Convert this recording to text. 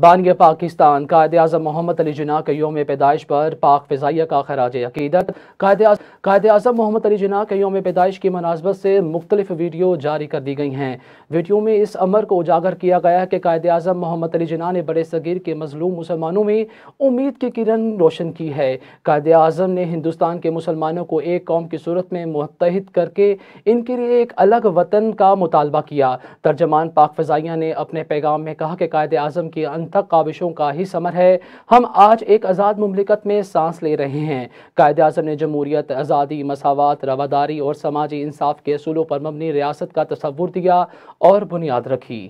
बानग पाकिस्तान कायद अजम मोहम्मद अली जना के योम पैदाइश पर पाक फ़जाइया का खराज अकीदत कायद अजम मोहम्मद अली जना के योम पैदाइश की मनासबत से मुख्तलिफ वीडियो जारी कर दी गई हैं वीडियो में इस अमर को उजागर किया गया है कि कायद अजम मोहम्मद अली जना ने बड़े सगीर के मजलूम मुसलमानों में उम्मीद की किरण रोशन की है कायद अजम ने हिंदुस्तान के मुसलमानों को एक कौम की सूरत में मुतहद करके इनके लिए एक अलग वतन का मुतालबा किया तर्जमान पाक फ़जाइया ने अपने पैगाम में कहा कि कायद अजम की अनथक काविशों का ही समर है हम आज एक आज़ाद ममलिकत में सांस ले रहे हैं कायद अजम ने जमहूरियत आज़ादी मसावत रवादारी और समाजी इंसाफ के असूलों पर मबनी रियासत का तस्वुर दिया और बुनियाद रखी